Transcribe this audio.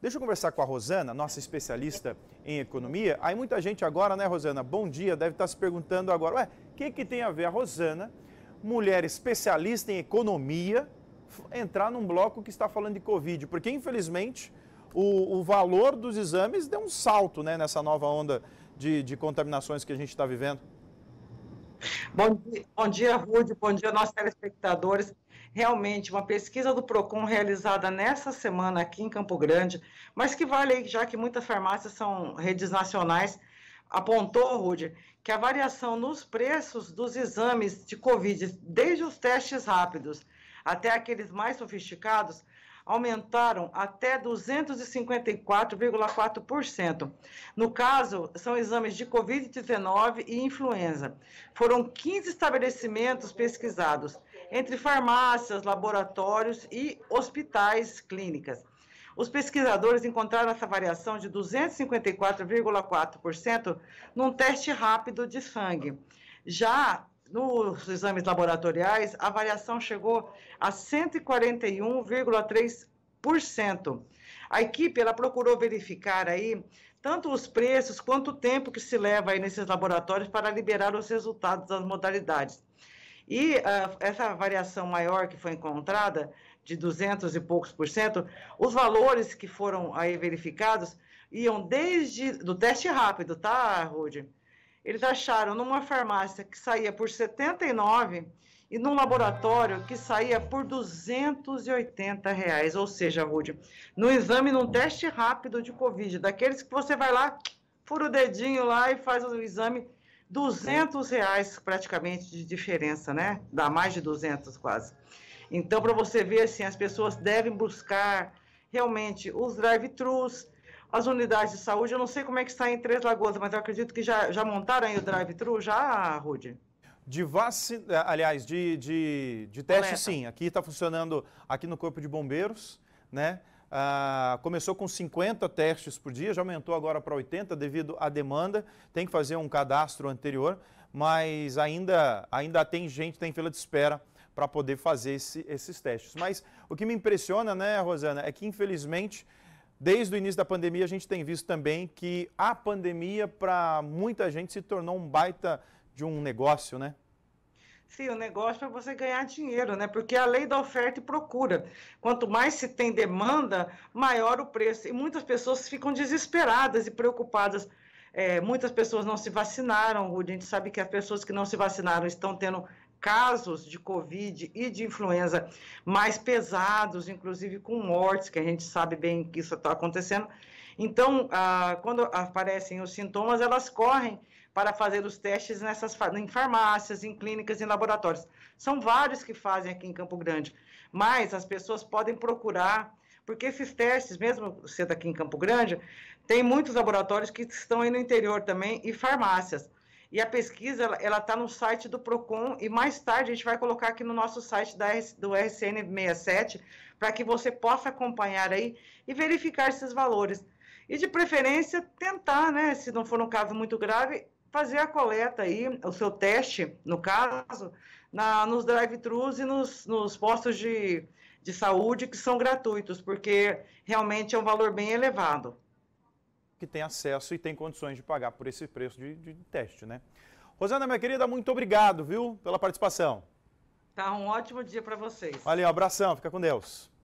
Deixa eu conversar com a Rosana, nossa especialista em economia. Aí muita gente agora, né, Rosana? Bom dia, deve estar se perguntando agora, ué, o que, que tem a ver a Rosana, mulher especialista em economia, entrar num bloco que está falando de Covid? Porque, infelizmente, o, o valor dos exames deu um salto né, nessa nova onda de, de contaminações que a gente está vivendo. Bom dia, bom dia, Rude, bom dia, nossos telespectadores realmente uma pesquisa do PROCON realizada nessa semana aqui em Campo Grande, mas que vale, aí já que muitas farmácias são redes nacionais, apontou, Rude, que a variação nos preços dos exames de Covid, desde os testes rápidos até aqueles mais sofisticados, aumentaram até 254,4%. No caso, são exames de Covid-19 e influenza. Foram 15 estabelecimentos pesquisados, entre farmácias, laboratórios e hospitais clínicas. Os pesquisadores encontraram essa variação de 254,4% num teste rápido de sangue. Já nos exames laboratoriais, a variação chegou a 141,3%. A equipe ela procurou verificar aí tanto os preços quanto o tempo que se leva aí nesses laboratórios para liberar os resultados das modalidades. E uh, essa variação maior que foi encontrada, de 200 e poucos por cento, os valores que foram aí verificados iam desde do teste rápido, tá, Rude? Eles acharam numa farmácia que saía por 79 e num laboratório que saía por 280 reais. Ou seja, Rúdio, no exame, num teste rápido de Covid, daqueles que você vai lá, fura o dedinho lá e faz o exame, 200 reais praticamente de diferença, né? Dá mais de 200 quase. Então, para você ver, assim, as pessoas devem buscar realmente os drive-thrus, as unidades de saúde. Eu não sei como é que está em Três Lagoas, mas eu acredito que já, já montaram aí o drive-thru, já, Rudy? De vacina, aliás, de, de, de teste, Coleta. sim. Aqui está funcionando aqui no Corpo de Bombeiros, né? Ah, começou com 50 testes por dia, já aumentou agora para 80 devido à demanda. Tem que fazer um cadastro anterior, mas ainda, ainda tem gente, tem fila de espera para poder fazer esse, esses testes. Mas o que me impressiona, né, Rosana, é que infelizmente Desde o início da pandemia, a gente tem visto também que a pandemia, para muita gente, se tornou um baita de um negócio, né? Sim, o negócio é você ganhar dinheiro, né? Porque a lei da oferta e procura. Quanto mais se tem demanda, maior o preço. E muitas pessoas ficam desesperadas e preocupadas. É, muitas pessoas não se vacinaram, Rudy. A gente sabe que as pessoas que não se vacinaram estão tendo casos de Covid e de influenza mais pesados, inclusive com mortes, que a gente sabe bem que isso está acontecendo. Então, ah, quando aparecem os sintomas, elas correm para fazer os testes nessas em farmácias, em clínicas, em laboratórios. São vários que fazem aqui em Campo Grande, mas as pessoas podem procurar, porque esses testes, mesmo sendo aqui em Campo Grande, tem muitos laboratórios que estão aí no interior também e farmácias. E a pesquisa, ela está no site do PROCON e mais tarde a gente vai colocar aqui no nosso site da, do RCN67 para que você possa acompanhar aí e verificar esses valores. E de preferência tentar, né, se não for um caso muito grave, fazer a coleta aí, o seu teste, no caso, na, nos drive-thrus e nos, nos postos de, de saúde que são gratuitos, porque realmente é um valor bem elevado que tem acesso e tem condições de pagar por esse preço de, de teste, né? Rosana, minha querida, muito obrigado, viu, pela participação. Tá um ótimo dia para vocês. Valeu, abração, fica com Deus.